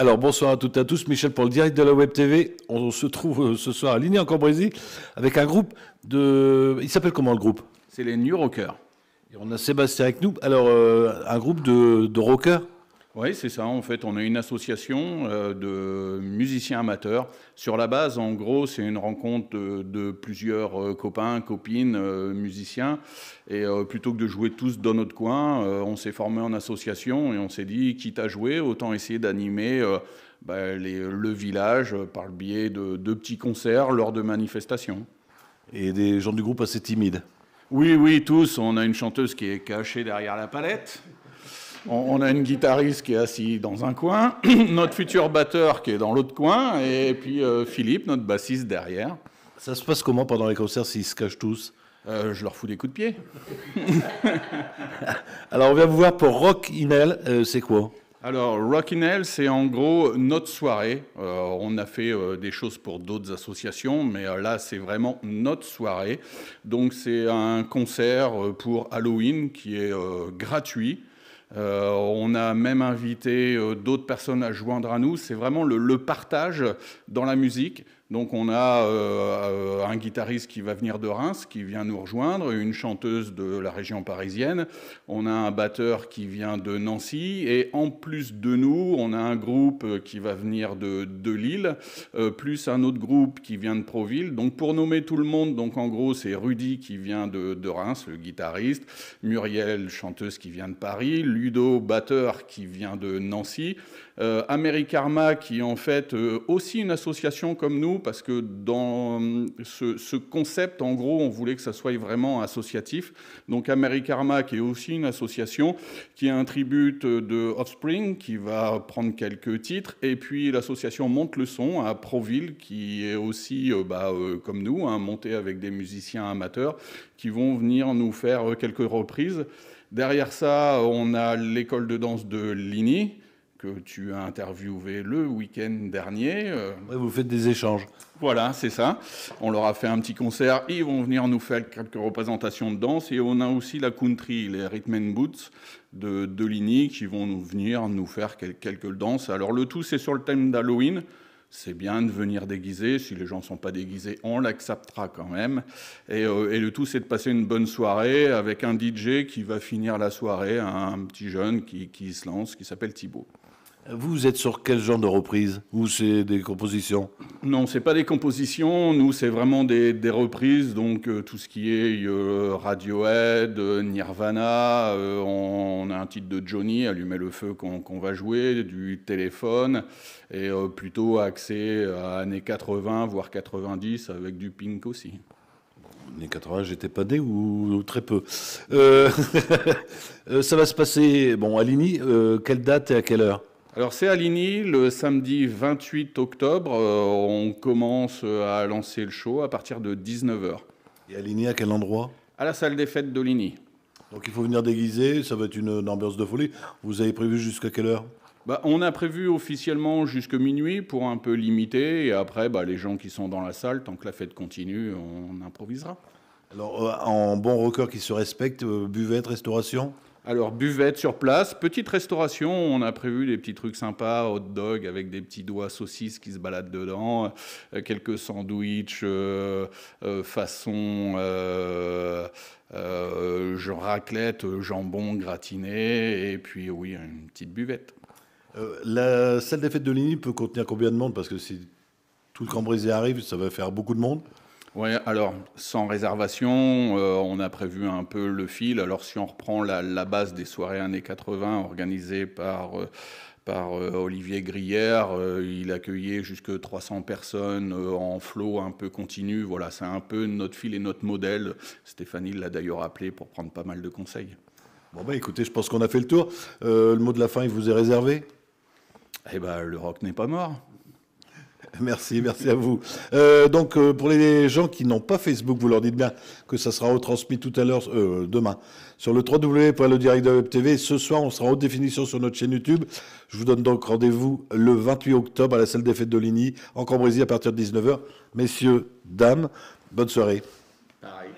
Alors bonsoir à toutes et à tous, Michel pour le direct de la Web TV. On se trouve euh, ce soir à Ligny en Cambrésie avec un groupe de... Il s'appelle comment le groupe C'est les New Rockers. Et on a Sébastien avec nous. Alors euh, un groupe de, de rockers oui, c'est ça. En fait, on est une association euh, de musiciens amateurs. Sur la base, en gros, c'est une rencontre de, plusieurs euh, copains, copines, euh, musiciens. Et plutôt que de jouer tous dans notre coin, on s'est formé en association et on s'est dit, quitte à jouer, autant essayer d'animer bah, le village par le biais de, de petits concerts lors de manifestations. Et des gens du groupe assez timides oui, oui, tous. On a une chanteuse qui est cachée derrière la palette on, a une guitariste qui est assise dans un coin, notre futur batteur qui est dans l'autre coin, et puis euh, Philippe, notre bassiste derrière. Ça se passe comment pendant les concerts s'ils se cachent tous euh, je leur fous des coups de pied. Alors, on vient vous voir pour Rock in Hell, euh, c'est quoi Alors, Rock in Hell, c'est en gros notre soirée. on a fait des choses pour d'autres associations, mais là, c'est vraiment notre soirée. Donc, c'est un concert pour Halloween qui est gratuit. Euh, on a même invité euh, d'autres personnes à joindre à nous. C'est vraiment le, partage dans la musique. Donc on a euh, guitariste qui va venir de Reims, qui vient nous rejoindre, une chanteuse de la région parisienne, on a un batteur qui vient de Nancy, et en plus de nous, on a un groupe qui va venir de, de Lille, euh, plus un autre groupe qui vient de Proville. Donc pour nommer tout le monde, donc en gros c'est Rudy qui vient de, Reims, le guitariste, Muriel, chanteuse qui vient de Paris, Ludo, batteur qui vient de Nancy. Euh, Amerikarma, qui est en fait euh, aussi une association comme nous, parce que dans ce ce, concept, en gros, on voulait que ça soit vraiment associatif. Donc AmeriKarma, qui est aussi une association, qui a un tribute de Offspring, qui va prendre quelques titres, et puis l'association Monte le Son à Proville, qui est aussi, euh, bah, euh, comme nous, hein, montée avec des musiciens amateurs, qui vont venir nous faire quelques reprises. Derrière ça, on a l'école de danse de Lini que tu as interviewé le week-end dernier. Euh, vous faites des échanges. Voilà, c'est ça. On leur a fait un petit concert. Ils vont venir nous faire quelques représentations de danse. Et on a aussi la country, les Rhythm and Boots de Deligny qui vont nous venir nous faire quelques danses. Alors le tout, c'est sur le thème d'Halloween. C'est bien de venir déguiser. Si les gens ne sont pas déguisés, on l'acceptera quand même. Euh, et, le tout, c'est de passer une bonne soirée avec un DJ qui va finir la soirée, un petit jeune qui, qui se lance, qui s'appelle Thibaut. Vous êtes sur quel genre de reprise Ou c'est des compositions Non, c'est pas des compositions. Nous, c'est vraiment des, reprises. Donc, euh, tout ce qui est euh, Radiohead, euh, Nirvana. On, a un titre de Johnny, Allumer le feu, qu'on va jouer, du téléphone. Et plutôt axé à années 80, voire 90, avec du pink aussi. les années 80, j'étais pas dé ou, très peu. ça va se passer bon, à Ligny. quelle date et à quelle heure alors c'est à Ligny, le samedi 28 octobre, euh, on commence à lancer le show à partir de 19h. Et à Ligny, à quel endroit À la salle des fêtes de Ligny. Donc il faut venir déguiser, ça va être une, ambiance de folie. Vous avez prévu jusqu'à quelle heure bah, on a prévu officiellement jusqu'à minuit pour un peu limiter, et après, bah, les gens qui sont dans la salle, tant que la fête continue, on improvisera. Alors, euh, en bon record qui se respecte, euh, buvette, restauration alors, buvette sur place, petite restauration. On a prévu des petits trucs sympas, hot dog avec des petits doigts saucisses qui se baladent dedans, euh, quelques sandwichs euh, euh, façon raclette, jambon gratiné, et puis oui, une petite buvette. la salle des fêtes de Ligny peut contenir combien de monde Parce que si tout le Cambrésis arrive, ça va faire beaucoup de monde. Oui, alors sans réservation, euh, on a prévu un peu le fil. Alors si on reprend la, base des soirées années 80 organisées par... Euh, par euh, Olivier Grière. il accueillait jusque 300 personnes en flot un peu continu. Voilà, c'est un peu notre fil et notre modèle. Stéphanie l'a d'ailleurs appelé pour prendre pas mal de conseils. Bon, bah écoutez, je pense qu'on a fait le tour. le mot de la fin, il vous est réservé Eh ben, le rock n'est pas mort. Merci, merci à vous. Euh, donc, euh, pour les gens qui n'ont pas Facebook, vous leur dites bien que ça sera retransmis tout à l'heure, euh, demain, sur le www.le-direct-de-web-tv. Ce soir, on sera en haute définition sur notre chaîne YouTube. Je vous donne donc rendez-vous le 28 octobre à la salle des fêtes de Ligny, en Cambrésie, à partir de 19h. Messieurs, dames, bonne soirée. Pareil.